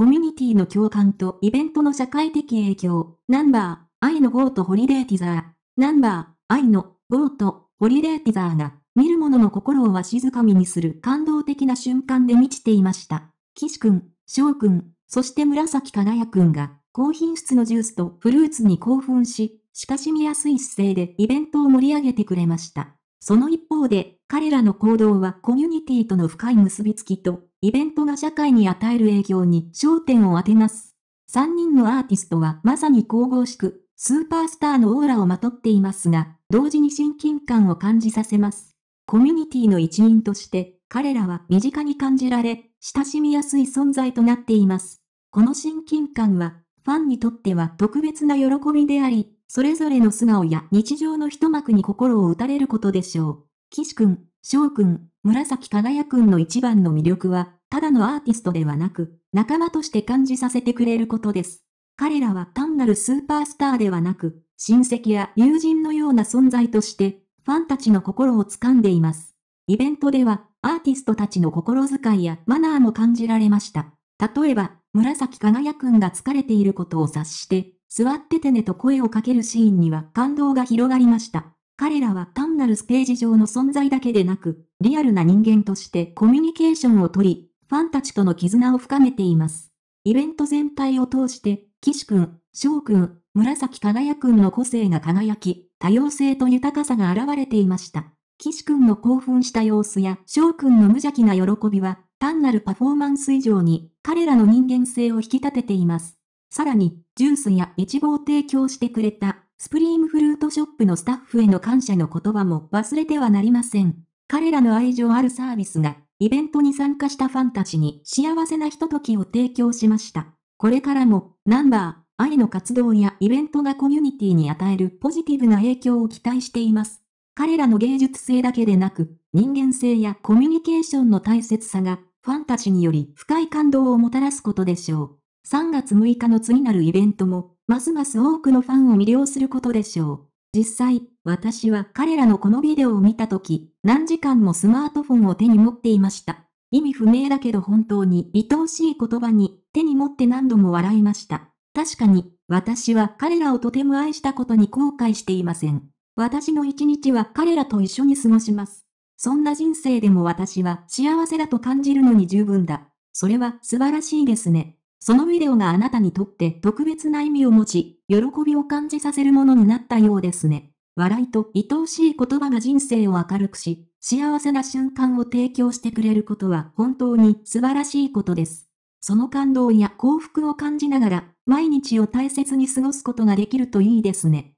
コミュニティの共感とイベントの社会的影響、ナンバー、愛のゴーとホリデーティザー、ナンバー、愛のゴーとホリデーティザーが、見る者の心をわしづかみにする感動的な瞬間で満ちていました。岸くん、翔くん、そして紫輝くんが、高品質のジュースとフルーツに興奮し、親しみやすい姿勢でイベントを盛り上げてくれました。その一方で、彼らの行動はコミュニティとの深い結びつきとイベントが社会に与える影響に焦点を当てます。3人のアーティストはまさに神々しく、スーパースターのオーラをまとっていますが、同時に親近感を感じさせます。コミュニティの一員として、彼らは身近に感じられ、親しみやすい存在となっています。この親近感は、ファンにとっては特別な喜びであり、それぞれの素顔や日常の一幕に心を打たれることでしょう。岸くん。翔くん、紫輝くんの一番の魅力は、ただのアーティストではなく、仲間として感じさせてくれることです。彼らは単なるスーパースターではなく、親戚や友人のような存在として、ファンたちの心を掴んでいます。イベントでは、アーティストたちの心遣いやマナーも感じられました。例えば、紫輝くんが疲れていることを察して、座っててねと声をかけるシーンには感動が広がりました。彼らは単なるステージ上の存在だけでなく、リアルな人間としてコミュニケーションをとり、ファンたちとの絆を深めています。イベント全体を通して、岸くん、翔くん、紫輝くんの個性が輝き、多様性と豊かさが現れていました。岸くんの興奮した様子や翔くんの無邪気な喜びは、単なるパフォーマンス以上に、彼らの人間性を引き立てています。さらに、ジュースや一望を提供してくれたスプリームフルートショップのスタッフへの感謝の言葉も忘れてはなりません。彼らの愛情あるサービスが、イベントに参加したファンたちに幸せなひとときを提供しました。これからも、ナンバー、愛の活動やイベントがコミュニティに与えるポジティブな影響を期待しています。彼らの芸術性だけでなく、人間性やコミュニケーションの大切さが、ファンたちにより深い感動をもたらすことでしょう。3月6日の次なるイベントも、ますます多くのファンを魅了することでしょう。実際、私は彼らのこのビデオを見たとき、何時間もスマートフォンを手に持っていました。意味不明だけど本当に愛おしい言葉に手に持って何度も笑いました。確かに、私は彼らをとても愛したことに後悔していません。私の一日は彼らと一緒に過ごします。そんな人生でも私は幸せだと感じるのに十分だ。それは素晴らしいですね。そのビデオがあなたにとって特別な意味を持ち、喜びを感じさせるものになったようですね。笑いと愛おしい言葉が人生を明るくし、幸せな瞬間を提供してくれることは本当に素晴らしいことです。その感動や幸福を感じながら、毎日を大切に過ごすことができるといいですね。